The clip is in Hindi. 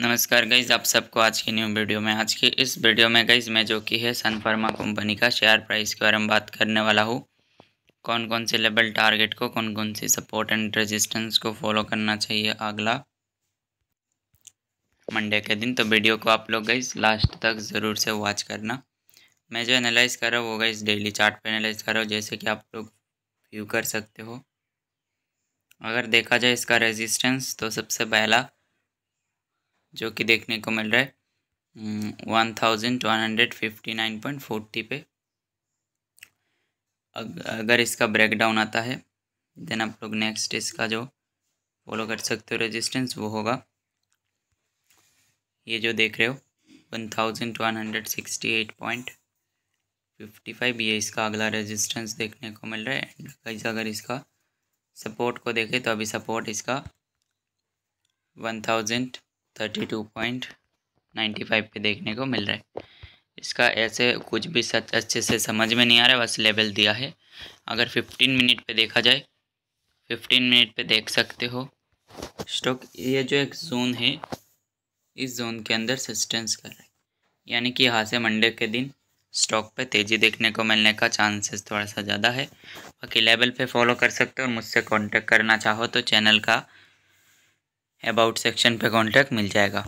नमस्कार गाइज़ आप सबको आज की न्यू वीडियो में आज की इस वीडियो में गाइज़ मैं जो कि है सनफार्मा कंपनी का शेयर प्राइस के बारे में बात करने वाला हूँ कौन कौन से लेवल टारगेट को कौन कौन सी सपोर्ट एंड रेजिस्टेंस को फॉलो करना चाहिए अगला मंडे के दिन तो वीडियो को आप लोग गाइज लास्ट तक ज़रूर से वॉच करना मैं जो एनालाइज कर रहा हूँ वो गाइज डेली चार्ट एनालाइज कर रहा हूँ जैसे कि आप लोग व्यू कर सकते हो अगर देखा जाए इसका रेजिस्टेंस तो सबसे पहला जो कि देखने को मिल रहा है one thousand one hundred fifty nine point forty पे अगर इसका ब्रेकडाउन आता है देन आप लोग नेक्स्ट इसका जो फॉलो कर सकते हो रेजिस्टेंस वो होगा ये जो देख रहे हो one thousand one hundred sixty eight point fifty five ये इसका अगला रेजिस्टेंस देखने को मिल रहा है एंड अगर इसका सपोर्ट को देखें तो अभी सपोर्ट इसका one thousand thirty two point ninety five पे देखने को मिल रहा है इसका ऐसे कुछ भी सच अच्छे से समझ में नहीं आ रहा है बस लेवल दिया है अगर फिफ्टीन मिनट पे देखा जाए फिफ्टीन मिनट पे देख सकते हो स्टॉक ये जो एक जोन है इस जोन के अंदर सस्टेंस कर रहा है यानी कि यहाँ से मंडे के दिन स्टॉक पे तेज़ी देखने को मिलने का चांसेस थोड़ा सा ज़्यादा है बाकी लेवल पे फॉलो कर सकते हो और मुझसे कांटेक्ट करना चाहो तो चैनल का अबाउट सेक्शन पे कॉन्टैक्ट मिल जाएगा